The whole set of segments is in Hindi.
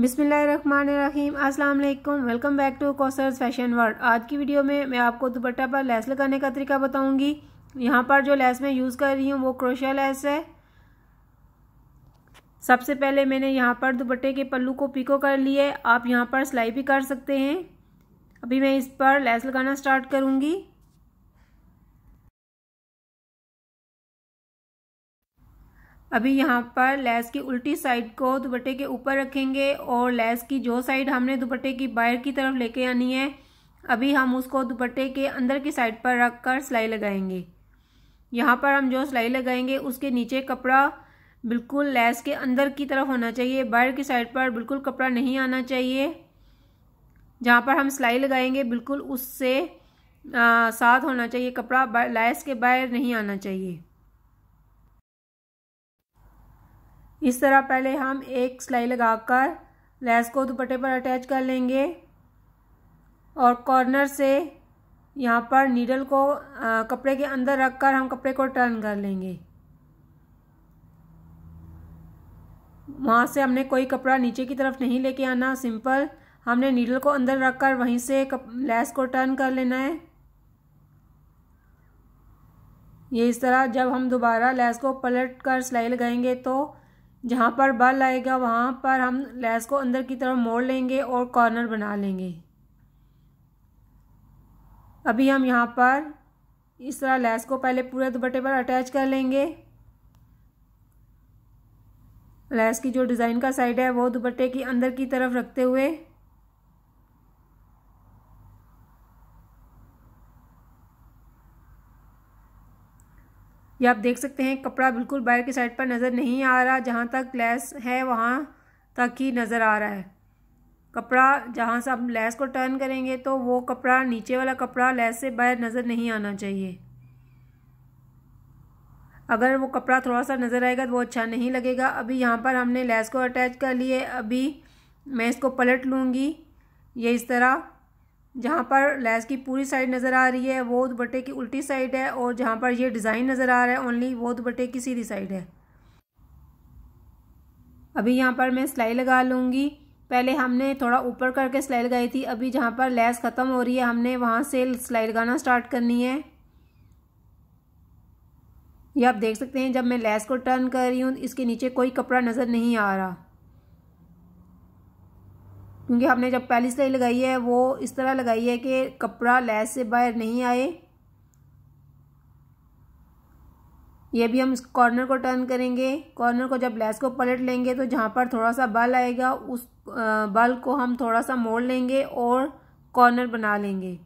बिसमीम अस्सलाम वालेकुम वेलकम बैक टू कोसर्स फैशन वर्ल्ड आज की वीडियो में मैं आपको दुपट्टा पर लैस लगाने का तरीका बताऊंगी यहाँ पर जो लैस मैं यूज़ कर रही हूँ वो क्रोशिया लैस है सबसे पहले मैंने यहाँ पर दुपट्टे के पल्लू को पिको कर लिए आप यहाँ पर सिलाई भी कर सकते हैं अभी मैं इस पर लैस लगाना स्टार्ट करूँगी अभी यहाँ पर लैस की उल्टी साइड को दुपट्टे के ऊपर रखेंगे और लैस की जो साइड हमने दुपट्टे की बाहर की तरफ लेके आनी है अभी हम उसको दुपट्टे के अंदर की साइड पर रख कर सिलाई लगाएंगे यहाँ पर हम जो सिलाई लगाएंगे उसके नीचे कपड़ा बिल्कुल लैस के अंदर की तरफ होना चाहिए बाहर की साइड पर बिल्कुल कपड़ा नहीं आना चाहिए जहाँ पर हम सिलाई लगाएंगे बिल्कुल उससे साथ होना चाहिए कपड़ा लैस के बाहर नहीं आना चाहिए इस तरह पहले हम एक सिलाई लगाकर लेस को दुपट्टे पर अटैच कर लेंगे और कॉर्नर से यहाँ पर नीडल को आ, कपड़े के अंदर रखकर हम कपड़े को टर्न कर लेंगे वहाँ से हमने कोई कपड़ा नीचे की तरफ नहीं लेके आना सिंपल हमने नीडल को अंदर रखकर वहीं से कप, लेस को टर्न कर लेना है ये इस तरह जब हम दोबारा लेस को पलट कर सिलाई लगाएंगे तो जहाँ पर बल आएगा वहाँ पर हम लेस को अंदर की तरफ मोड़ लेंगे और कॉर्नर बना लेंगे अभी हम यहाँ पर इस तरह लेस को पहले पूरे दुपट्टे पर अटैच कर लेंगे लेस की जो डिज़ाइन का साइड है वो दुपट्टे की अंदर की तरफ रखते हुए ये आप देख सकते हैं कपड़ा बिल्कुल बाहर की साइड पर नज़र नहीं आ रहा जहाँ तक लेस है वहाँ तक ही नज़र आ रहा है कपड़ा जहाँ से आप लेस को टर्न करेंगे तो वो कपड़ा नीचे वाला कपड़ा लेस से बाहर नज़र नहीं आना चाहिए अगर वो कपड़ा थोड़ा सा नज़र आएगा तो वो अच्छा नहीं लगेगा अभी यहाँ पर हमने लेस को अटैच कर लिए अभी मैं इसको पलट लूँगी ये इस तरह जहाँ पर लेस की पूरी साइड नज़र आ रही है वो दुपट्टे की उल्टी साइड है और जहाँ पर ये डिज़ाइन नज़र आ रहा है ओनली वो दुपट्टे की सीधी साइड है अभी यहाँ पर मैं सिलाई लगा लूँगी पहले हमने थोड़ा ऊपर करके सिलाई लगाई थी अभी जहाँ पर लेस ख़त्म हो रही है हमने वहाँ से सिलाई लगाना स्टार्ट करनी है ये आप देख सकते हैं जब मैं लेस को टर्न कर रही हूँ इसके नीचे कोई कपड़ा नज़र नहीं आ रहा क्योंकि हमने जब पहली सिलाई लगाई है वो इस तरह लगाई है कि कपड़ा लैस से बाहर नहीं आए ये भी हम इस कॉर्नर को टर्न करेंगे कॉर्नर को जब लैस को पलट लेंगे तो जहाँ पर थोड़ा सा बल आएगा उस बल को हम थोड़ा सा मोड़ लेंगे और कॉर्नर बना लेंगे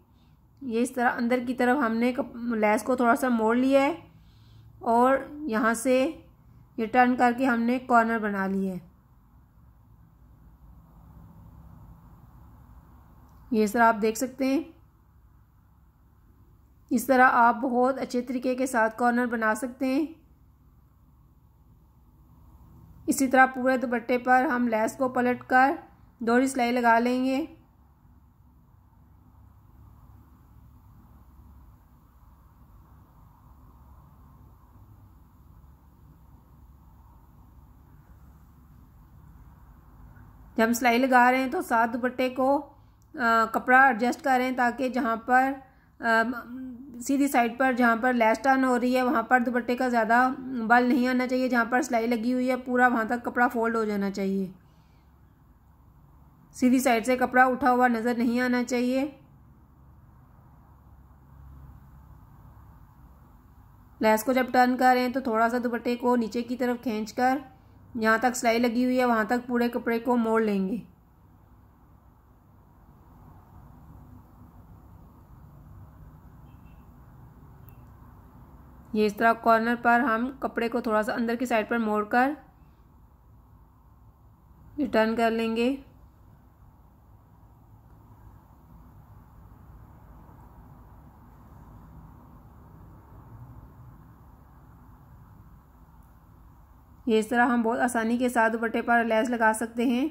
ये इस तरह अंदर की तरफ हमने लैस को थोड़ा सा मोड़ लिया है और यहाँ से ये टर्न करके हमने कॉर्नर बना लिया है ये सर आप देख सकते हैं इस तरह आप बहुत अच्छे तरीके के साथ कॉर्नर बना सकते हैं इसी तरह पूरे दुपट्टे पर हम लेस को पलट कर दोहरी सिलाई लगा लेंगे जब हम सिलाई लगा रहे हैं तो सात दुपट्टे को कपड़ा एडजस्ट करें ताकि जहाँ पर आ, सीधी साइड पर जहाँ पर लेस टर्न हो रही है वहाँ पर दुपट्टे का ज़्यादा बल नहीं आना चाहिए जहाँ पर सिलाई लगी हुई है पूरा वहाँ तक कपड़ा फोल्ड हो जाना चाहिए सीधी साइड से कपड़ा उठा हुआ नज़र नहीं आना चाहिए लेस को जब टर्न करें तो थोड़ा सा दुपट्टे को नीचे की तरफ खींच कर जहाँ तक सिलाई लगी हुई है वहाँ तक पूरे कपड़े को मोड़ लेंगे ये इस तरह कॉर्नर पर हम कपड़े को थोड़ा सा अंदर की साइड पर मोड़कर रिटर्न कर लेंगे ये इस तरह हम बहुत आसानी के साथ दुपट्टे पर लैस लगा सकते हैं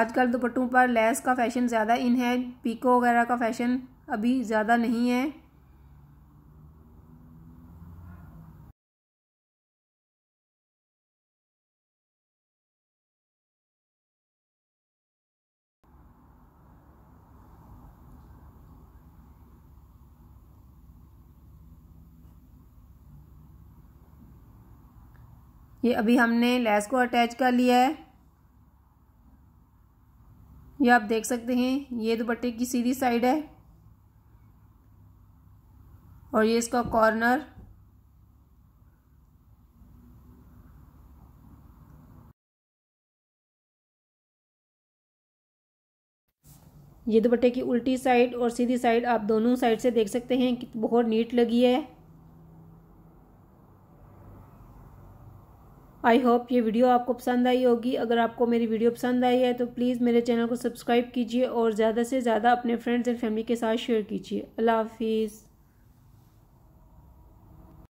आजकल दुपट्टों पर लैस का फैशन ज़्यादा इन है पीको वगैरह का फैशन अभी ज़्यादा नहीं है ये अभी हमने लेस को अटैच कर लिया है ये आप देख सकते हैं ये दुपट्टे की सीधी साइड है और ये इसका कॉर्नर ये दुपट्टे की उल्टी साइड और सीधी साइड आप दोनों साइड से देख सकते हैं कि बहुत नीट लगी है आई होप ये वीडियो आपको पसंद आई होगी अगर आपको मेरी वीडियो पसंद आई है तो प्लीज़ मेरे चैनल को सब्सक्राइब कीजिए और ज़्यादा से ज़्यादा अपने फ्रेंड्स एंड फैमिली के साथ शेयर कीजिए अल्लाह हाफिज़